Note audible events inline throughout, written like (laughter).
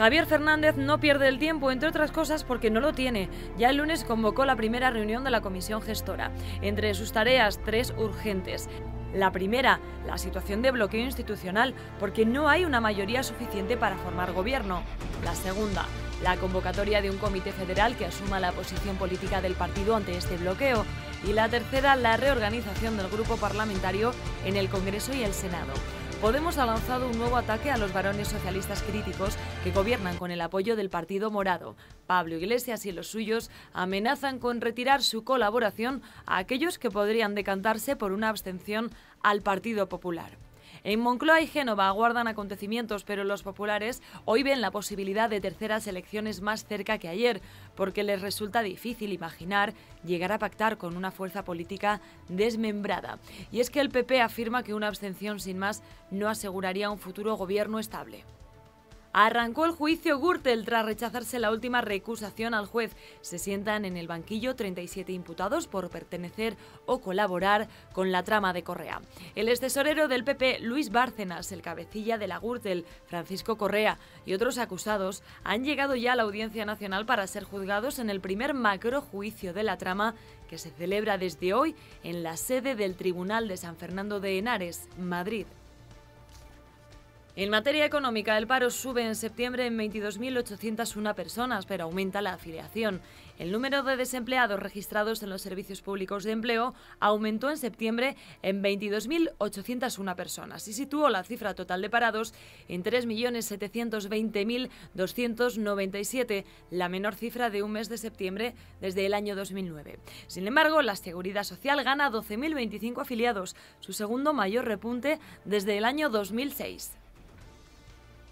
Javier Fernández no pierde el tiempo, entre otras cosas porque no lo tiene. Ya el lunes convocó la primera reunión de la comisión gestora. Entre sus tareas, tres urgentes. La primera, la situación de bloqueo institucional, porque no hay una mayoría suficiente para formar gobierno. La segunda, la convocatoria de un comité federal que asuma la posición política del partido ante este bloqueo. Y la tercera, la reorganización del grupo parlamentario en el Congreso y el Senado. Podemos ha lanzado un nuevo ataque a los varones socialistas críticos que gobiernan con el apoyo del Partido Morado. Pablo Iglesias y los suyos amenazan con retirar su colaboración a aquellos que podrían decantarse por una abstención al Partido Popular. En Moncloa y Génova aguardan acontecimientos, pero los populares hoy ven la posibilidad de terceras elecciones más cerca que ayer, porque les resulta difícil imaginar llegar a pactar con una fuerza política desmembrada. Y es que el PP afirma que una abstención sin más no aseguraría un futuro gobierno estable. Arrancó el juicio Gürtel tras rechazarse la última recusación al juez. Se sientan en el banquillo 37 imputados por pertenecer o colaborar con la trama de Correa. El excesorero del PP, Luis Bárcenas, el cabecilla de la Gürtel, Francisco Correa y otros acusados han llegado ya a la Audiencia Nacional para ser juzgados en el primer macrojuicio de la trama que se celebra desde hoy en la sede del Tribunal de San Fernando de Henares, Madrid. En materia económica, el paro sube en septiembre en 22.801 personas, pero aumenta la afiliación. El número de desempleados registrados en los servicios públicos de empleo aumentó en septiembre en 22.801 personas y situó la cifra total de parados en 3.720.297, la menor cifra de un mes de septiembre desde el año 2009. Sin embargo, la Seguridad Social gana 12.025 afiliados, su segundo mayor repunte desde el año 2006.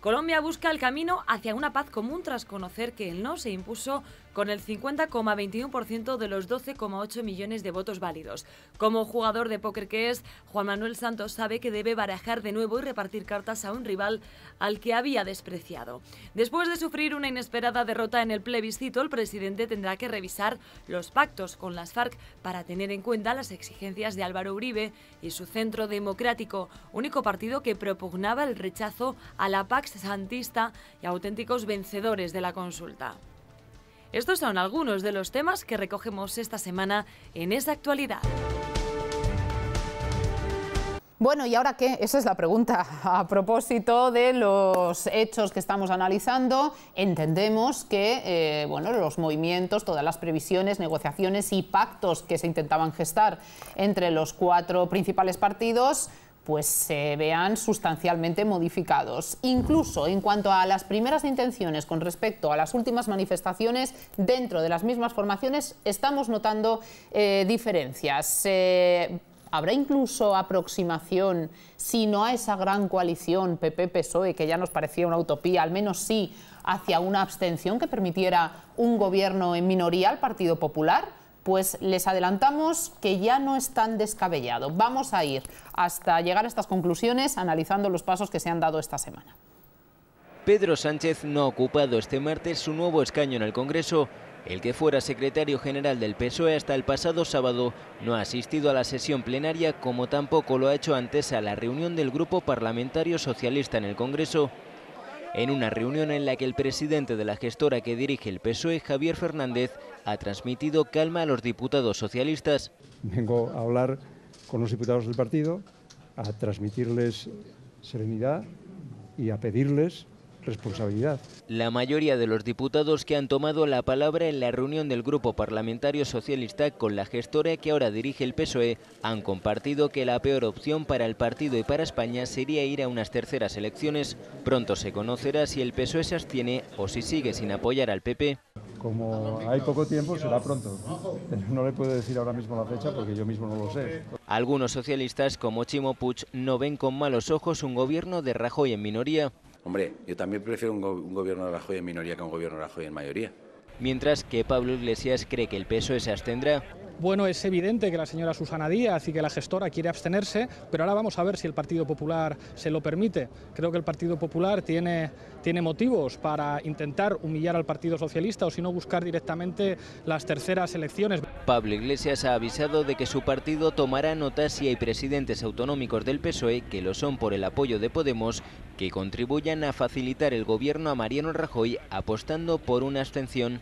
Colombia busca el camino hacia una paz común tras conocer que el no se impuso con el 50,21% de los 12,8 millones de votos válidos. Como jugador de póker que es, Juan Manuel Santos sabe que debe barajar de nuevo y repartir cartas a un rival al que había despreciado. Después de sufrir una inesperada derrota en el plebiscito, el presidente tendrá que revisar los pactos con las FARC para tener en cuenta las exigencias de Álvaro Uribe y su Centro Democrático, único partido que propugnaba el rechazo a la Pax Santista y auténticos vencedores de la consulta. Estos son algunos de los temas que recogemos esta semana en esa actualidad. Bueno, ¿y ahora qué? Esa es la pregunta. (laughs) A propósito de los hechos que estamos analizando, entendemos que eh, bueno, los movimientos, todas las previsiones, negociaciones y pactos que se intentaban gestar entre los cuatro principales partidos pues se vean sustancialmente modificados. Incluso en cuanto a las primeras intenciones con respecto a las últimas manifestaciones, dentro de las mismas formaciones estamos notando eh, diferencias. Eh, ¿Habrá incluso aproximación, si no a esa gran coalición PP-PSOE, que ya nos parecía una utopía, al menos sí, hacia una abstención que permitiera un gobierno en minoría al Partido Popular? pues les adelantamos que ya no están descabellados. descabellado. Vamos a ir hasta llegar a estas conclusiones analizando los pasos que se han dado esta semana. Pedro Sánchez no ha ocupado este martes su nuevo escaño en el Congreso. El que fuera secretario general del PSOE hasta el pasado sábado no ha asistido a la sesión plenaria como tampoco lo ha hecho antes a la reunión del Grupo Parlamentario Socialista en el Congreso en una reunión en la que el presidente de la gestora que dirige el PSOE, Javier Fernández, ha transmitido calma a los diputados socialistas. Vengo a hablar con los diputados del partido, a transmitirles serenidad y a pedirles responsabilidad. La mayoría de los diputados que han tomado la palabra en la reunión del Grupo Parlamentario Socialista con la gestora que ahora dirige el PSOE han compartido que la peor opción para el partido y para España sería ir a unas terceras elecciones. Pronto se conocerá si el PSOE se abstiene o si sigue sin apoyar al PP. Como hay poco tiempo, será pronto. No le puedo decir ahora mismo la fecha porque yo mismo no lo sé. Algunos socialistas, como Chimo Puig, no ven con malos ojos un gobierno de Rajoy en minoría. Hombre, yo también prefiero un, gobierno de en minoría que un gobierno de en mayoría. Mientras que Pablo Iglesias cree que el PSOE se abstendrá. Bueno, es evidente que la señora Susana Díaz y que la gestora quiere abstenerse, pero ahora vamos a ver si el Partido Popular se lo permite. Creo que el Partido Popular tiene, tiene motivos para intentar humillar al Partido Socialista o si no buscar directamente las terceras elecciones. Pablo Iglesias ha avisado de que su partido tomará nota si hay presidentes autonómicos del PSOE, que lo son por el apoyo de Podemos, que contribuyan a facilitar el gobierno a Mariano Rajoy apostando por una abstención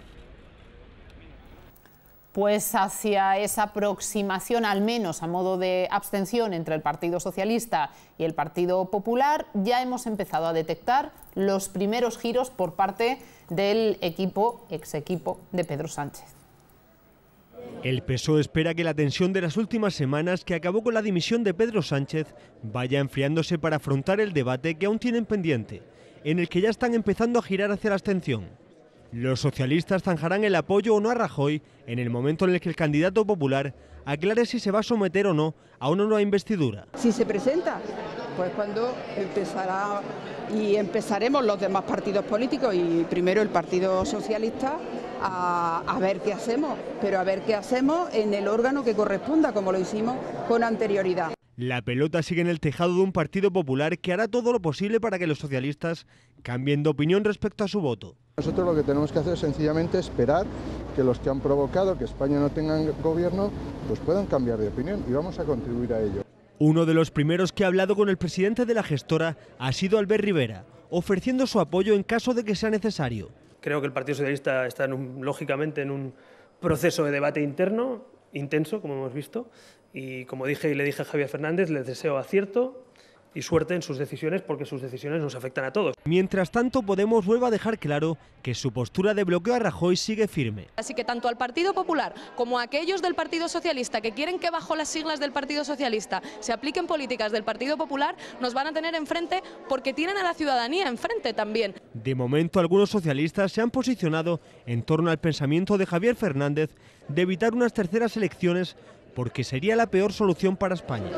pues hacia esa aproximación, al menos a modo de abstención entre el Partido Socialista y el Partido Popular, ya hemos empezado a detectar los primeros giros por parte del equipo, ex equipo de Pedro Sánchez. El PSOE espera que la tensión de las últimas semanas, que acabó con la dimisión de Pedro Sánchez, vaya enfriándose para afrontar el debate que aún tienen pendiente, en el que ya están empezando a girar hacia la abstención. Los socialistas zanjarán el apoyo o no a Rajoy en el momento en el que el candidato popular aclare si se va a someter o no a una nueva investidura. Si se presenta, pues cuando empezará y empezaremos los demás partidos políticos y primero el Partido Socialista a, ver qué hacemos, pero a ver qué hacemos en el órgano que corresponda, como lo hicimos con anterioridad. La pelota sigue en el tejado de un Partido Popular que hará todo lo posible para que los socialistas cambien de opinión respecto a su voto. Nosotros lo que tenemos que hacer es sencillamente esperar que los que han provocado que España no tenga gobierno pues puedan cambiar de opinión y vamos a contribuir a ello. Uno de los primeros que ha hablado con el presidente de la gestora ha sido Albert Rivera, ofreciendo su apoyo en caso de que sea necesario. Creo que el Partido Socialista está lógicamente en un proceso de debate interno, intenso, como hemos visto, y como dije y le dije a Javier Fernández, les deseo acierto, y suerte en sus decisiones porque sus decisiones nos afectan a todos. Mientras tanto, Podemos vuelve a dejar claro que su postura de bloqueo a Rajoy sigue firme. Así que tanto al Partido Popular como a aquellos del Partido Socialista que quieren que bajo las siglas del Partido Socialista se apliquen políticas del Partido Popular, nos van a tener enfrente porque tienen a la ciudadanía enfrente también. De momento, algunos socialistas se han posicionado en torno al pensamiento de Javier Fernández de evitar unas terceras elecciones porque sería la peor solución para España.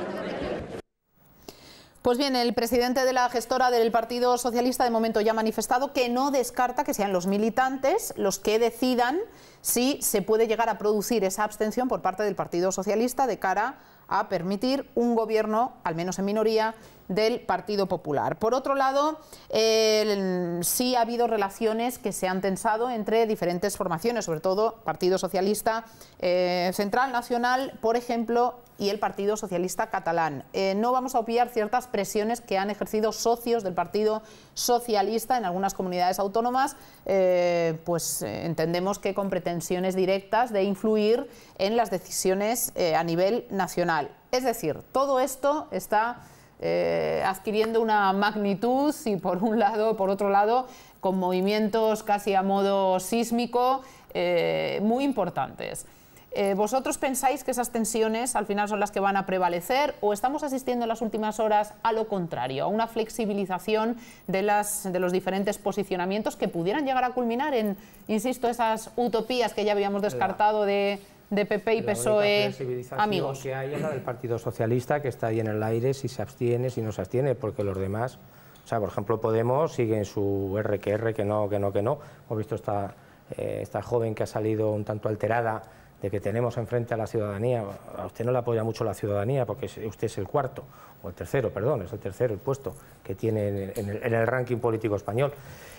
Pues bien, el presidente de la gestora del Partido Socialista de momento ya ha manifestado que no descarta que sean los militantes los que decidan si se puede llegar a producir esa abstención por parte del Partido Socialista de cara a permitir un gobierno, al menos en minoría, del Partido Popular. Por otro lado, sí ha habido relaciones que se han tensado entre diferentes formaciones, sobre todo Partido Socialista eh, Central Nacional, por ejemplo, y el Partido Socialista Catalán. Eh, no vamos a obviar ciertas presiones que han ejercido socios del Partido Socialista en algunas comunidades autónomas, eh, pues entendemos que con pretensiones directas de influir en las decisiones a nivel nacional. Es decir, todo esto está eh, adquiriendo una magnitud y por un lado, por otro lado, con movimientos casi a modo sísmico eh, muy importantes. Eh, ¿Vosotros pensáis que esas tensiones al final son las que van a prevalecer o estamos asistiendo en las últimas horas a lo contrario, a una flexibilización de, de los diferentes posicionamientos que pudieran llegar a culminar en, insisto, esas utopías que ya habíamos descartado de de PP y PSOE amigos. que hay es la del Partido Socialista, que está ahí en el aire, si se abstiene, si no se abstiene, porque los demás... O sea, por ejemplo, Podemos sigue en su RQR, que no, que no, que no. Hemos visto esta, eh, esta joven que ha salido un tanto alterada de que tenemos enfrente a la ciudadanía, a usted no le apoya mucho la ciudadanía porque usted es el cuarto, o el tercero, perdón, es el tercero el puesto que tiene en el, ranking político español.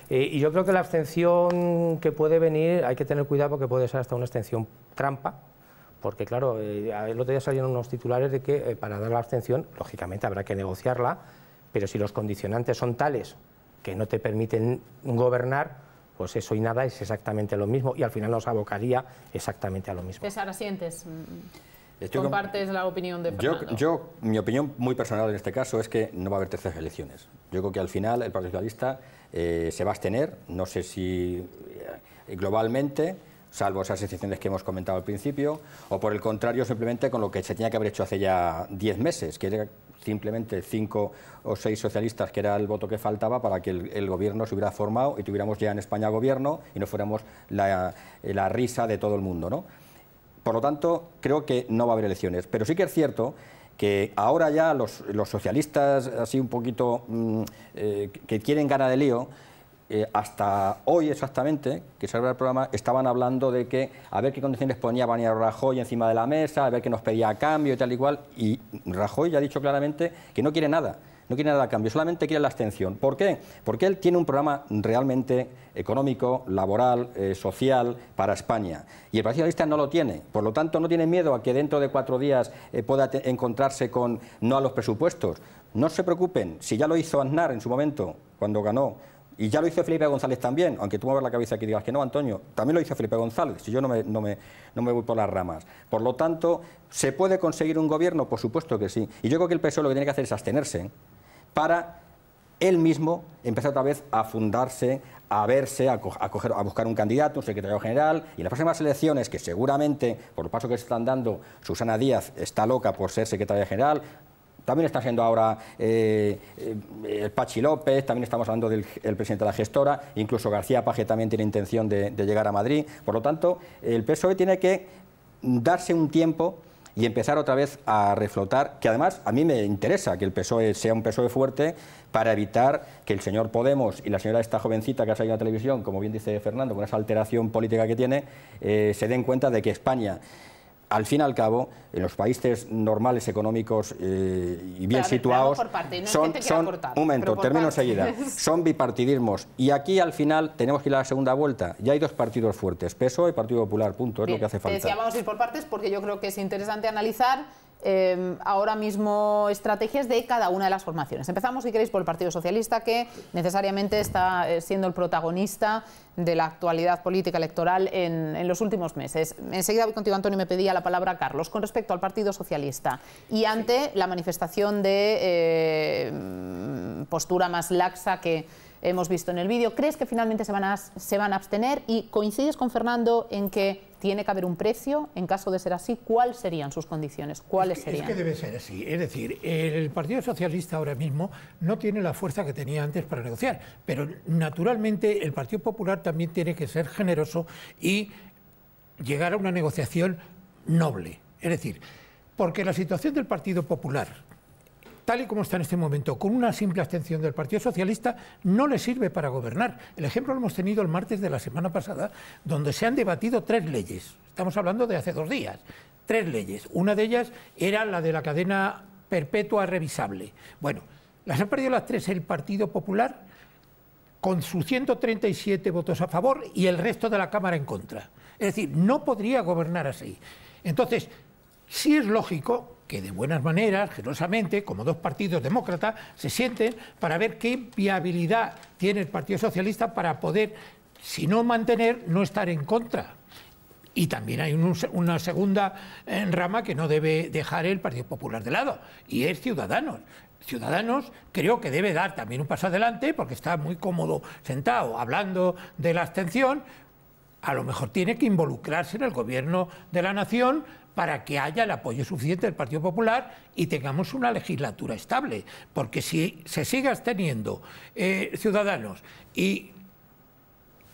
Eh, y yo creo que la abstención que puede venir, hay que tener cuidado porque puede ser hasta una abstención trampa, porque claro, eh, el otro día salieron unos titulares de que eh, para dar la abstención, lógicamente habrá que negociarla, pero si los condicionantes son tales que no te permiten gobernar, pues eso y nada es exactamente lo mismo y al final nos abocaría exactamente a lo mismo. César, ¿sientes? ¿Compartes la opinión de Fernando? Yo, mi opinión muy personal en este caso es que no va a haber terceras elecciones. Yo creo que al final el Partido Socialista eh, se va a abstener, no sé si eh, globalmente, salvo esas excepciones que hemos comentado al principio, o por el contrario, simplemente con lo que se tenía que haber hecho hace ya 10 meses, que era simplemente cinco o seis socialistas, que era el voto que faltaba para que el, gobierno se hubiera formado y tuviéramos ya en España gobierno y no fuéramos la, la risa de todo el mundo. ¿no? Por lo tanto, creo que no va a haber elecciones. Pero sí que es cierto que ahora ya los, socialistas, así un poquito, mm, eh, que quieren ganar de lío, eh, hasta hoy exactamente, que se el programa, estaban hablando de que a ver qué condiciones ponía Vanilla Rajoy encima de la mesa, a ver qué nos pedía a cambio y tal y cual. Y Rajoy ya ha dicho claramente que no quiere nada, no quiere nada a cambio, solamente quiere la abstención. ¿Por qué? Porque él tiene un programa realmente económico, laboral, eh, social para España. Y el Partido Socialista no lo tiene. Por lo tanto, no tiene miedo a que dentro de cuatro días eh, pueda encontrarse con no a los presupuestos. No se preocupen, si ya lo hizo Aznar en su momento, cuando ganó y ya lo hizo Felipe González también, aunque tú muevas la cabeza aquí y digas que no, Antonio, también lo hizo Felipe González, si yo no me, no, me, voy por las ramas. Por lo tanto, ¿se puede conseguir un gobierno? Por supuesto que sí. Y yo creo que el PSOE lo que tiene que hacer es abstenerse para él mismo empezar otra vez a fundarse, a verse, a, a, buscar un candidato, un secretario general, y en las próximas elecciones, que seguramente, por el paso que se están dando, Susana Díaz está loca por ser secretaria general, también está siendo ahora el eh, eh, Pachi López, también estamos hablando del presidente de la gestora, incluso García Paje también tiene intención de, llegar a Madrid. Por lo tanto, el PSOE tiene que darse un tiempo y empezar otra vez a reflotar, que además a mí me interesa que el PSOE sea un PSOE fuerte para evitar que el señor Podemos y la señora esta jovencita que ha salido a la televisión, como bien dice Fernando, con esa alteración política que tiene, eh, se den cuenta de que España al fin y al cabo, en los países normales, económicos eh, y bien situados, son, un momento, termino (laughs) son bipartidismos. Y aquí al final tenemos que ir a la segunda vuelta. Ya hay dos partidos fuertes, peso y Partido Popular, punto, es lo que hace falta. decía, vamos a ir por partes porque yo creo que es interesante analizar Em, ahora mismo estrategias de cada una de las formaciones. Empezamos, si queréis, por el Partido Socialista, que necesariamente está eh, siendo el protagonista de la actualidad política electoral en, los últimos meses. Enseguida contigo, Antonio, me pedía la palabra Carlos. Con respecto al Partido Socialista y ante la manifestación de eh, postura más laxa que hemos visto en el vídeo, ¿crees que finalmente se van a abstener? Y coincides con Fernando en que tiene que haber un precio, en caso de ser así, ¿cuáles serían sus condiciones? ¿Cuáles serían? Es que debe ser así. Es decir, el Partido Socialista ahora mismo no tiene la fuerza que tenía antes para negociar, pero naturalmente el Partido Popular también tiene que ser generoso y llegar a una negociación noble. Es decir, porque la situación del Partido Popular tal y como está en este momento, con una simple abstención del Partido Socialista, no le sirve para gobernar. El ejemplo lo hemos tenido el martes de la semana pasada, donde se han debatido tres leyes. Estamos hablando de hace dos días. Tres leyes. Una de ellas era la de la cadena perpetua revisable. Bueno, las han perdido las tres el Partido Popular con sus 137 votos a favor y el resto de la Cámara en contra. Es decir, no podría gobernar así. Entonces, sí es lógico que de buenas maneras, generosamente, como dos partidos demócratas, se sienten para ver qué viabilidad tiene el Partido Socialista para poder, si no mantener, no estar en contra. Y también hay una segunda eh, rama que no debe dejar el Partido Popular de lado, y es Ciudadanos. Ciudadanos creo que debe dar también un paso adelante porque está muy cómodo sentado hablando de la abstención. A lo mejor tiene que involucrarse en el gobierno de la nación para que haya el apoyo suficiente del Partido Popular y tengamos una legislatura estable. Porque si se sigue absteniendo eh, Ciudadanos y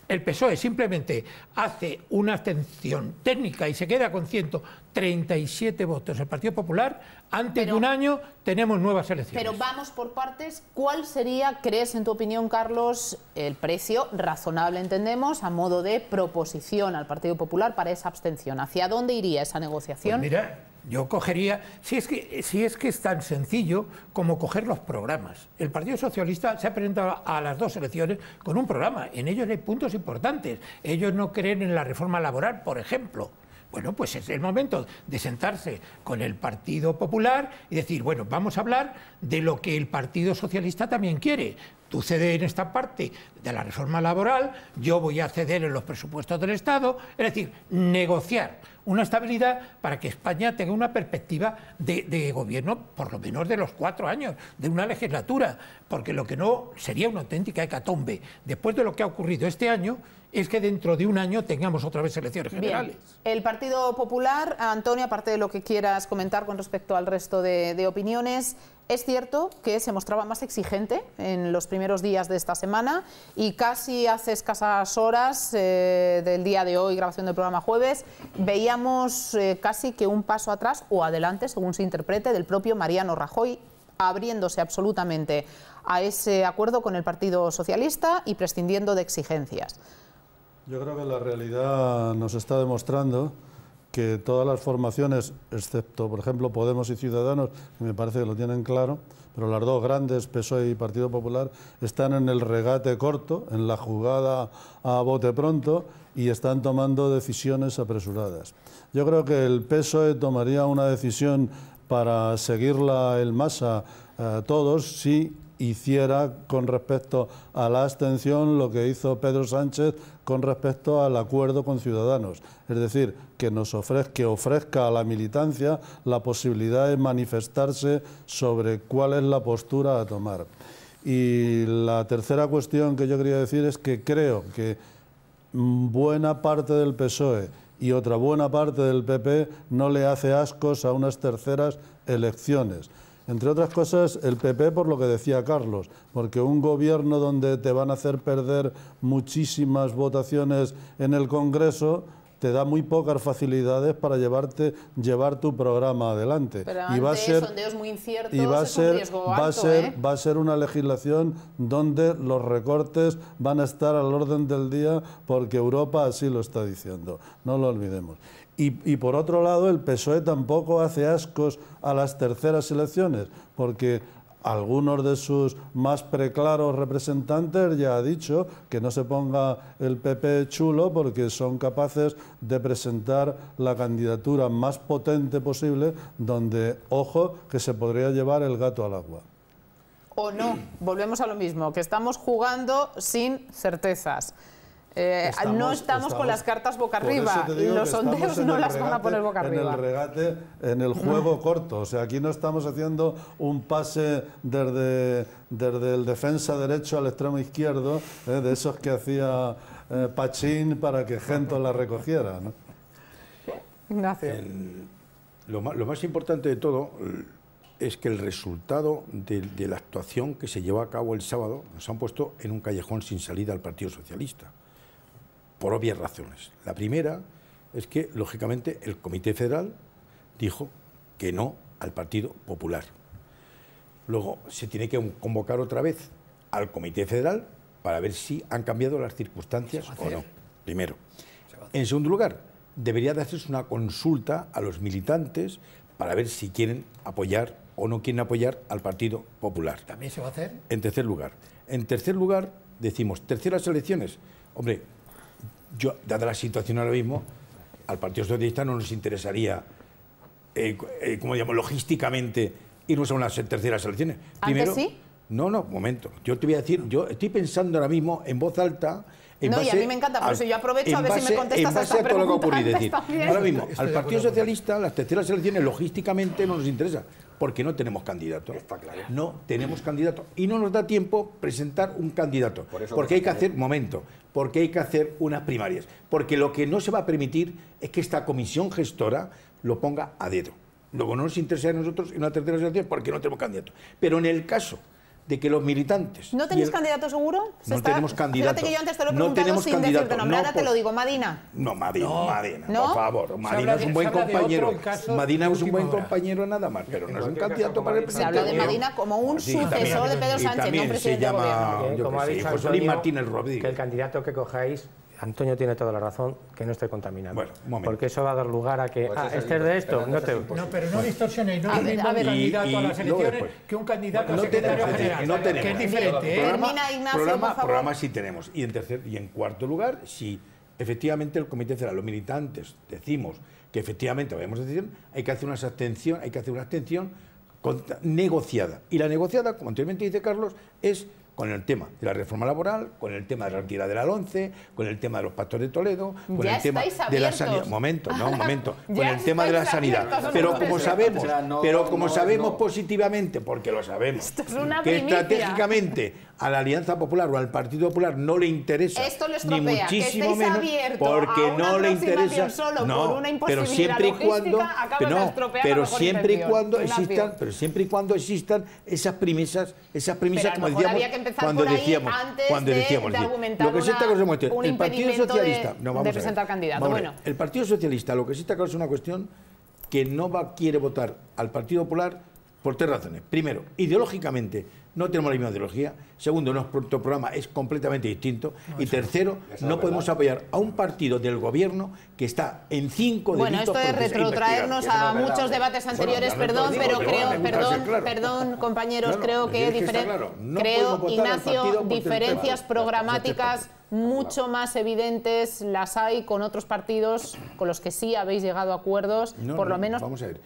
el PSOE simplemente hace una abstención técnica y se queda con ciento, 37 votos. El Partido Popular, antes de un año, tenemos nuevas elecciones. Pero vamos por partes. ¿Cuál sería, crees, en tu opinión, Carlos, el precio razonable, entendemos, a modo de proposición al Partido Popular para esa abstención? ¿Hacia dónde iría esa negociación? Pues mira, yo cogería, si es, que, si es que es tan sencillo como coger los programas. El Partido Socialista se ha presentado a las dos elecciones con un programa. En ellos hay puntos importantes. Ellos no creen en la reforma laboral, por ejemplo bueno, pues es el momento de sentarse con el Partido Popular y decir, bueno, vamos a hablar de lo que el Partido Socialista también quiere. Tú cedes en esta parte de la reforma laboral, yo voy a ceder en los presupuestos del Estado, es decir, negociar una estabilidad para que España tenga una perspectiva de, gobierno, por lo menos de los cuatro años, de una legislatura, porque lo que no sería una auténtica hecatombe después de lo que ha ocurrido este año es que dentro de un año tengamos otra vez elecciones generales. El Partido Popular, Antonio, aparte de lo que quieras comentar con respecto al resto de opiniones, es cierto que se mostraba más exigente en los primeros días de esta semana y casi hace escasas horas eh, del día de hoy, grabación del programa jueves, veíamos eh, casi que un paso atrás o adelante, según se interprete, del propio Mariano Rajoy, abriéndose absolutamente a ese acuerdo con el Partido Socialista y prescindiendo de exigencias. Yo creo que la realidad nos está demostrando que todas las formaciones, excepto por ejemplo Podemos y Ciudadanos, me parece que lo tienen claro, pero las dos grandes, PSOE y Partido Popular, están en el regate corto, en la jugada a bote pronto y están tomando decisiones apresuradas. Yo creo que el PSOE tomaría una decisión para seguirla el masa a eh, todos si hiciera con respecto a la abstención lo que hizo Pedro Sánchez con respecto al acuerdo con Ciudadanos. Es decir, que, nos ofrezca, ofrezca a la militancia la posibilidad de manifestarse sobre cuál es la postura a tomar. Y la tercera cuestión que yo quería decir es que creo que buena parte del PSOE y otra buena parte del PP no le hace ascos a unas terceras elecciones. Entre otras cosas, el PP por lo que decía Carlos, porque un gobierno donde te van a hacer perder muchísimas votaciones en el Congreso te da muy pocas facilidades para llevarte llevar tu programa adelante. y va a ser ¿eh? va a ser una legislación donde los recortes van a estar al orden del día porque Europa así lo está diciendo. No lo olvidemos. Y, por otro lado, el PSOE tampoco hace ascos a las terceras elecciones, porque algunos de sus más preclaros representantes ya ha dicho que no se ponga el PP chulo porque son capaces de presentar la candidatura más potente posible donde, ojo, que se podría llevar el gato al agua o no. Volvemos a lo mismo, que estamos jugando sin certezas. Eh, no estamos, con las cartas boca arriba. Los sondeos no las van a poner boca arriba. En el regate, en el juego corto. O sea, aquí no estamos haciendo un pase desde, el defensa derecho al extremo izquierdo, eh, de esos que hacía eh, Pachín para que Gento la recogiera. lo, más, importante de todo es que el resultado de, de la actuación que se llevó a cabo el sábado nos han puesto en un callejón sin salida al Partido Socialista por obvias razones. La primera es que, lógicamente, el Comité Federal dijo que no al Partido Popular. Luego se tiene que convocar otra vez al Comité Federal para ver si han cambiado las circunstancias o no. Primero. En segundo lugar, debería de hacerse una consulta a los militantes para ver si quieren apoyar o no quieren apoyar al Partido Popular. ¿También se va a hacer? En tercer lugar. En tercer lugar, decimos, terceras elecciones. Hombre, yo, dada la situación ahora mismo, al Partido Socialista no nos interesaría, eh, eh, como digamos, logísticamente irnos a unas terceras elecciones. Primero, sí? No, no, momento. Yo te voy a decir, yo estoy pensando ahora mismo en voz alta. no, y a mí me encanta, por eso yo aprovecho a ver si me contestas en base a, lo que decir, (laughs) ahora mismo, al Partido Socialista, las terceras elecciones logísticamente no nos interesa porque no tenemos candidato. Está claro. No tenemos candidato. Y no nos da tiempo presentar un candidato. porque hay que hacer, momento, porque hay que hacer unas primarias. Porque lo que no se va a permitir es que esta comisión gestora lo ponga a dedo. Luego no nos interesa a nosotros en una tercera situación porque no tenemos candidato. Pero en el caso de que los militantes... ¿No tenéis candidato seguro? no tenemos candidato. Fíjate que yo antes te lo he no sin candidato. Nombrada, te lo digo, Madina. No, Madina, no. por favor. Madina es un buen compañero. Madina es un buen compañero nada más, pero no es un candidato para el presidente. Se habla de Madina como un sucesor de Pedro Sánchez, no presidente se llama, yo como sé, dicho José Martínez Rodríguez. Que el candidato que cojáis Antonio tiene toda la razón que no esté contaminando, porque eso va a dar lugar a que, pues ah, este de esto, no te... No, pero no distorsiones, no hay el candidato a las elecciones que un candidato no, a secretario general, no tenemos. que es diferente. ¿eh? Programa, Ignacio, programa, sí tenemos. Y en, tercer, y en cuarto lugar, si efectivamente el Comité Central, los militantes, decimos que efectivamente vayamos a decir, hay que hacer una abstención, hay que hacer una abstención negociada. Y la negociada, como anteriormente dice Carlos, es con el tema de la reforma laboral, con el tema de la retirada de la con el tema de los pastores de Toledo, (laughs) con el tema de la sanidad. Momento, momento. con el tema de la sanidad. Pero como sabemos, pero como sabemos positivamente, porque lo sabemos, que estratégicamente a la Alianza Popular o al Partido Popular no le interesa ni muchísimo menos porque no le interesa pero siempre y cuando siempre y cuando existan pero siempre y cuando existan esas premisas esas premisas como decíamos empezar cuando por ahí decíamos, antes cuando decíamos, de argumentar lo que una, sí está claro es un el Partido Socialista, de, no, vamos de presentar a candidato. Vamos bueno. A el Partido Socialista lo que sí está claro es una cuestión que no va, quiere votar al Partido Popular por tres razones. Primero, ideológicamente no tenemos la misma ideología. Segundo, nuestro programa es completamente distinto. y tercero, no podemos apoyar a un partido del gobierno que está en cinco bueno, Bueno, esto es retrotraernos a muchos ¿eh? debates anteriores, perdón, pero creo, perdón, perdón, compañeros, creo que, creo, Ignacio, diferencias programáticas mucho más evidentes las hay con otros partidos con los que sí habéis llegado a acuerdos, por lo menos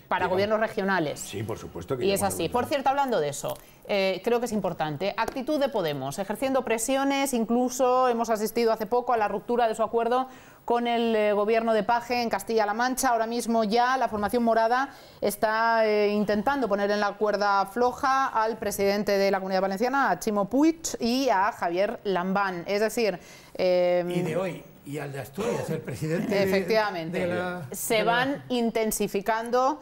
para gobiernos regionales. Sí, por supuesto que Y es así. Por cierto, hablando de eso, eh, creo que es importante. Actitud de Podemos, ejerciendo presiones, incluso hemos asistido hace poco a la ruptura de su acuerdo con el eh, gobierno de Paje en Castilla-La Mancha. Ahora mismo ya la formación morada está eh, intentando poner en la cuerda floja al presidente de la Comunidad Valenciana, a Chimo Puig, y a Javier Lambán. Es decir... Em, y de hoy y al de Asturias, el presidente. Efectivamente. De la, se van intensificando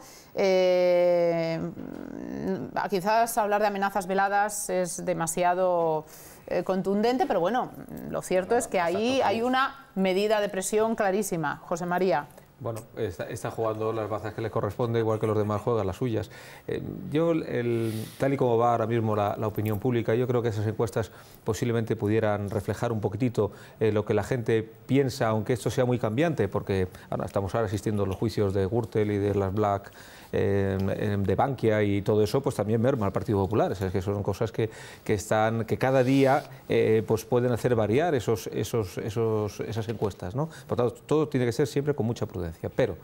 Quizás hablar de amenazas veladas es demasiado eh, contundente, pero bueno, lo cierto es que ahí hay una medida de presión clarísima. José María. Bueno, está, jugando las bazas que le corresponde, igual que los demás juegan las suyas. Eh, yo, el, tal y como va ahora mismo la, opinión pública, yo creo que esas encuestas posiblemente pudieran reflejar un poquitito eh, lo que la gente piensa, aunque esto sea muy cambiante, porque estamos ahora asistiendo a los juicios de Gürtel y de las Black Em, em, de Bankia y todo eso, pues también merma al Partido Popular. es que son cosas que, están, que cada día eh, pues pueden hacer variar esos, esos, esos, esas encuestas. ¿no? Por tanto, todo tiene que ser siempre con mucha prudencia. Pero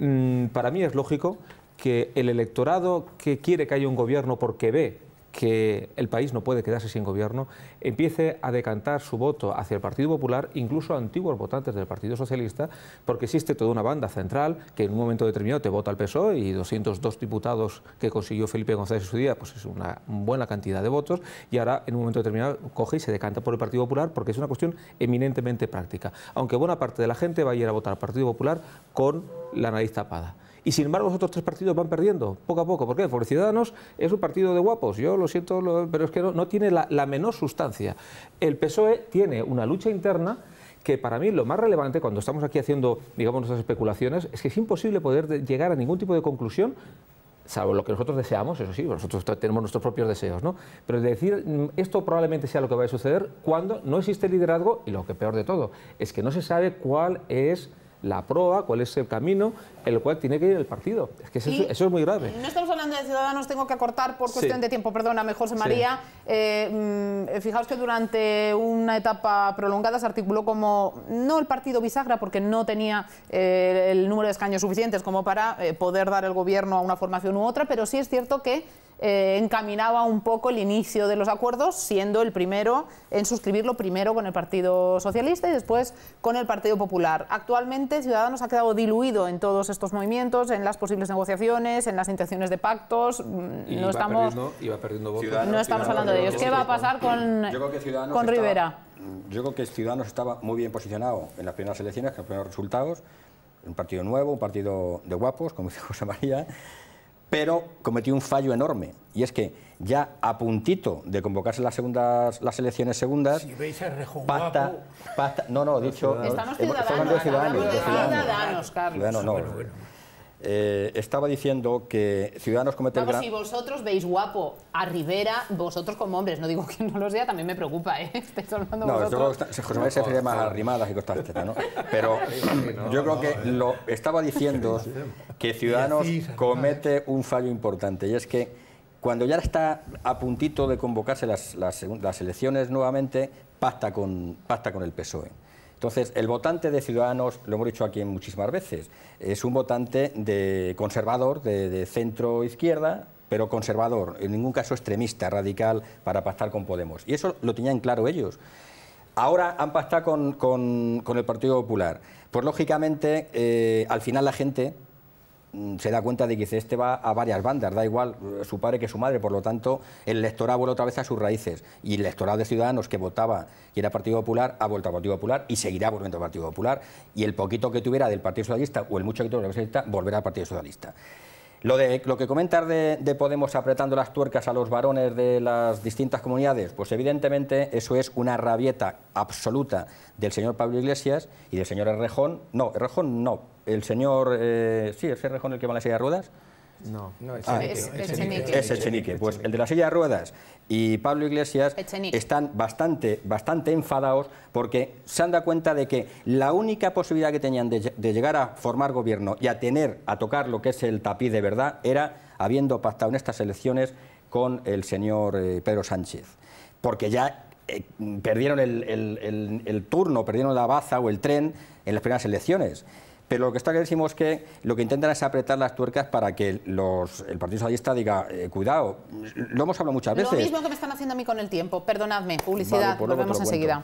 mm, para mí es lógico que el electorado que quiere que haya un gobierno porque ve que el país no puede quedarse sin gobierno, empiece a decantar su voto hacia el Partido Popular, incluso antiguos votantes del Partido Socialista, porque existe toda una banda central que en un momento determinado te vota al PSOE y 202 diputados que consiguió Felipe González en su día, pues es una buena cantidad de votos, y ahora en un momento determinado coge y se decanta por el Partido Popular porque es una cuestión eminentemente práctica. Aunque buena parte de la gente va a ir a votar al Partido Popular con la nariz tapada y sin embargo los otros tres partidos van perdiendo, poco a poco. ¿Por qué? Porque Ciudadanos es un partido de guapos, yo lo siento, pero es que no, tiene la, menor sustancia. El PSOE tiene una lucha interna que para mí lo más relevante cuando estamos aquí haciendo, digamos, nuestras especulaciones, es que es imposible poder llegar a ningún tipo de conclusión salvo lo que nosotros deseamos, eso sí, nosotros tenemos nuestros propios deseos, ¿no? Pero decir mm, esto probablemente sea lo que va a suceder cuando no existe liderazgo y lo que peor de todo es que no se sabe cuál es la proa, cuál es el camino en el cual tiene que ir el partido. Es que eso, es muy grave. No estamos hablando de ciudadanos, tengo que acortar por cuestión de tiempo, perdóname, José María. Eh, mm, fijaos que durante una etapa prolongada se articuló como no el partido bisagra, porque no tenía eh, el número de escaños suficientes como para eh, poder dar el gobierno a una formación u otra, pero sí es cierto que eh, encaminaba un poco el inicio de los acuerdos, siendo el primero en suscribirlo primero con el Partido Socialista y después con el Partido Popular. Actualmente Ciudadanos ha quedado diluido en todos estos movimientos, en las posibles negociaciones, en las intenciones de pactos. Mm, no estamos, no estamos hablando de ellos. ¿Qué va a pasar con, con Rivera? yo creo que Ciudadanos estaba muy bien posicionado en las primeras elecciones, en los primeros resultados. Un partido nuevo, un partido de guapos, como dice José María pero cometió un fallo enorme. Y es que ya a puntito de convocarse las segundas las elecciones segundas, si veis no, no, dicho, estamos ciudadanos, eh, estaba diciendo que Ciudadanos comete Vamos, el si vosotros veis guapo a Rivera, vosotros como hombres, no digo que no lo sea, también me preocupa, ¿eh? (laughs) no, Yo creo que José se refiere más arrimadas rimadas y cosas ¿no? Pero yo creo que eh. lo estaba diciendo que Ciudadanos comete un fallo importante, y es que cuando ya está a puntito de convocarse las, las, elecciones nuevamente, pacta con, pacta con el PSOE. Entonces, el votante de Ciudadanos, lo hemos dicho aquí muchísimas veces, es un votante de conservador, de, centro-izquierda, pero conservador, en ningún caso extremista, radical, para pactar con Podemos. Y eso lo tenían claro ellos. Ahora han pactado con, el Partido Popular. Pues lógicamente, eh, al final la gente Mm, se da cuenta de que este va a varias bandas, da igual eh, su padre que su madre, por lo tanto, el electorado vuelve otra vez a sus raíces. Y el electorado de Ciudadanos que votaba que era Partido Popular, ha vuelto al Partido Popular y seguirá volviendo al Partido Popular. Y el poquito que tuviera del Partido Socialista o el mucho que tuviera del Partido Socialista, volverá al Partido Socialista. Lo, de, lo que comentar de, Podemos apretando las tuercas a los varones de las distintas comunidades, pues evidentemente eso es una rabieta absoluta del señor Pablo Iglesias y del señor Errejón. No, Errejón no. El señor... Eh, sí, es Errejón el que va a la silla de ruedas. No, no es, ah, Es, Echenique. Pues el de la silla de ruedas y Pablo Iglesias están bastante, bastante enfadados porque se han dado cuenta de que la única posibilidad que tenían de, llegar a formar gobierno y a tener, a tocar lo que es el tapiz de verdad, era habiendo pactado en estas elecciones con el señor eh, Pedro Sánchez. Porque ya eh, perdieron el turno, perdieron la baza o el tren en las primeras elecciones. Pero lo que está clarísimo es que lo que intentan es apretar las tuercas para que los, el Partido Socialista diga, eh, cuidado, lo hemos hablado muchas veces. Lo mismo que me están haciendo a mí con el tiempo, perdonadme, publicidad, vale, pues vemos volvemos enseguida.